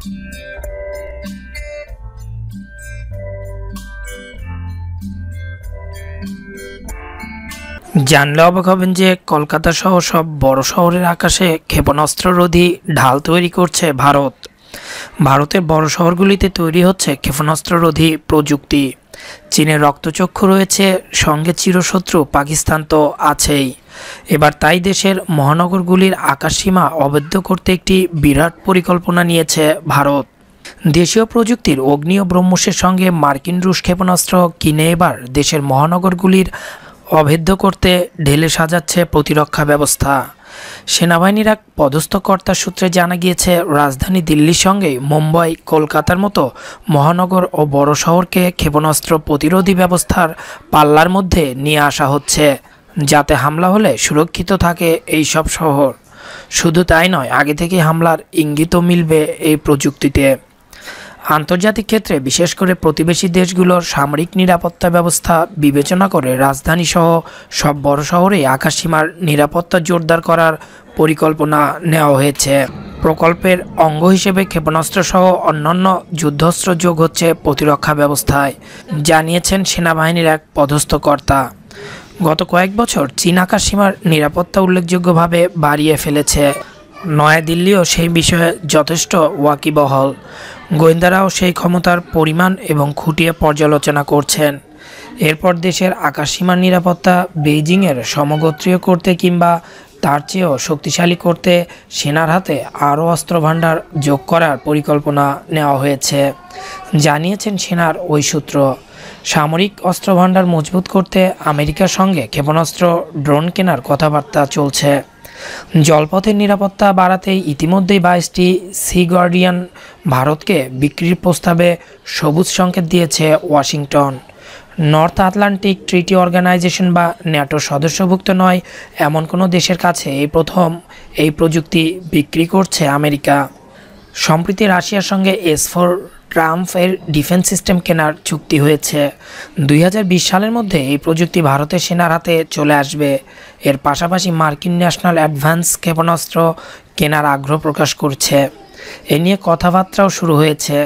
জানলে অবাক হবেন যে কলকাতা সহ সব বড় শহরের আকাশে ক্ষেপণাস্ত্ররোধী ঢাল তৈরি করছে ভারত ভারতের বড় শহরগুলিতে তৈরি হচ্ছে ক্ষেপণাস্ত্ররোধী প্রযুক্তি চীনের রক্তচক্ষু রয়েছে সঙ্গে চিরশত্রু পাকিস্তান তো আছেই এবার তাই দেশের মহানগরগুলির আকাশসীমা অবৈধ করতে একটি বিরাট পরিকল্পনা নিয়েছে ভারত দেশীয় প্রযুক্তির ও ব্রহ্মসের সঙ্গে মার্কিন রুশ ক্ষেপণাস্ত্র কিনে এবার দেশের মহানগরগুলির অভেদ্য করতে ঢেলে সাজাচ্ছে প্রতিরক্ষা ব্যবস্থা সেনাবাহিনীর এক পদস্থ কর্তার সূত্রে জানা গিয়েছে রাজধানী দিল্লির সঙ্গে মুম্বাই কলকাতার মতো মহানগর ও বড় শহরকে ক্ষেপণাস্ত্র প্রতিরোধী ব্যবস্থার পাল্লার মধ্যে নিয়ে আসা হচ্ছে যাতে হামলা হলে সুরক্ষিত থাকে এই সব শহর শুধু তাই নয় আগে থেকে হামলার ইঙ্গিতও মিলবে এই প্রযুক্তিতে আন্তর্জাতিক ক্ষেত্রে বিশেষ করে প্রতিবেশী দেশগুলোর সামরিক নিরাপত্তা ব্যবস্থা বিবেচনা করে রাজধানী সহ সব বড় শহরে আকাশসীমার নিরাপত্তা জোরদার করার পরিকল্পনা নেওয়া হয়েছে প্রকল্পের অঙ্গ হিসেবে ক্ষেপণাস্ত্রসহ অন্যান্য যুদ্ধাস্ত্র যোগ হচ্ছে প্রতিরক্ষা ব্যবস্থায় জানিয়েছেন সেনাবাহিনীর এক পদস্থ কর্তা গত কয়েক বছর চীন আকাশসীমার নিরাপত্তা উল্লেখযোগ্যভাবে বাড়িয়ে ফেলেছে নয়াদিল্লিও সেই বিষয়ে যথেষ্ট ওয়াকিবহল গোয়েন্দারাও সেই ক্ষমতার পরিমাণ এবং খুঁটিয়ে পর্যালোচনা করছেন এরপর দেশের আকাশসীমার নিরাপত্তা বেইজিংয়ের সমগোত্রীয় করতে কিংবা তার চেয়েও শক্তিশালী করতে সেনার হাতে আরও অস্ত্রভাণ্ডার যোগ করার পরিকল্পনা নেওয়া হয়েছে জানিয়েছেন সেনার ওই সূত্র সামরিক অস্ত্রভাণ্ডার মজবুত করতে আমেরিকার সঙ্গে ক্ষেপণাস্ত্র ড্রোন কেনার কথাবার্তা চলছে জলপথের নিরাপত্তা বাড়াতেই ইতিমধ্যেই বাইশটি সি গার্ডিয়ান ভারতকে বিক্রির প্রস্তাবে সবুজ সংকেত দিয়েছে Washington North Atlantic Treaty Organization বা ন্যাটো সদস্যভুক্ত নয় এমন কোনো দেশের কাছে এই প্রথম এই প্রযুক্তি বিক্রি করছে আমেরিকা সম্প্রতি রাশিয়ার সঙ্গে এস ফোর ট্রাম্পের ডিফেন্স সিস্টেম কেনার চুক্তি হয়েছে দুই সালের মধ্যে এই প্রযুক্তি ভারতের সেনার হাতে চলে আসবে এর পাশাপাশি মার্কিন ন্যাশনাল অ্যাডভান্স ক্ষেপণাস্ত্র কেনার আগ্রহ প্রকাশ করছে এ নিয়ে কথাবার্তাও শুরু হয়েছে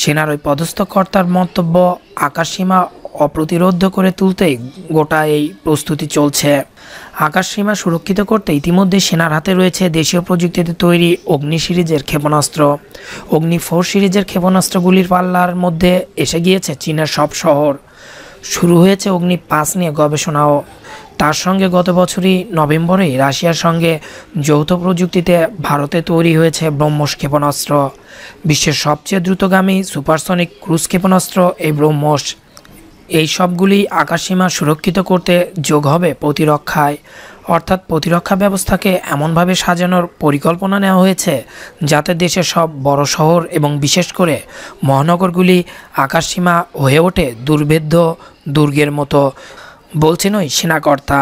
সেনার ওই পদস্থ কর্তার মন্তব্য আকাশসীমা অপ্রতিরোধ্য করে তুলতেই গোটা এই প্রস্তুতি চলছে আকাশসীমা সুরক্ষিত করতে ইতিমধ্যে সেনার হাতে রয়েছে দেশীয় প্রযুক্তিতে তৈরি অগ্নি সিরিজের ক্ষেপণাস্ত্র অগ্নি ফোর সিরিজের ক্ষেপণাস্ত্রগুলির পাল্লার মধ্যে এসে গিয়েছে চীনের সব শহর শুরু হয়েছে অগ্নি পাঁচ নিয়ে গবেষণাও তার সঙ্গে গত বছরই নভেম্বরে রাশিয়ার সঙ্গে যৌথ প্রযুক্তিতে ভারতে তৈরি হয়েছে ব্রহ্মস ক্ষেপণাস্ত্র বিশ্বের সবচেয়ে দ্রুতগামী সুপারসনিক ক্রুজ ক্ষেপণাস্ত্র এই ব্রহ্মস এই সবগুলি আকাশসীমা সুরক্ষিত করতে যোগ হবে প্রতিরক্ষায় অর্থাৎ প্রতিরক্ষা ব্যবস্থাকে এমনভাবে সাজানোর পরিকল্পনা নেওয়া হয়েছে যাতে দেশের সব বড় শহর এবং বিশেষ করে মহানগরগুলি আকাশসীমা হয়ে ওঠে দুর্ভেদ্য দুর্গের মতো বলছেন ওই সেনাকর্তা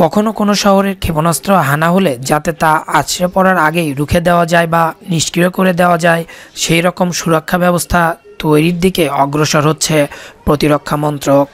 কখনো কোনো শহরের ক্ষেপণাস্ত্র হানা হলে যাতে তা আছড়ে পড়ার আগেই রুখে দেওয়া যায় বা নিষ্ক্রিয় করে দেওয়া যায় সেই রকম সুরক্ষা ব্যবস্থা তৈরির দিকে অগ্রসর হচ্ছে প্রতিরক্ষা মন্ত্রক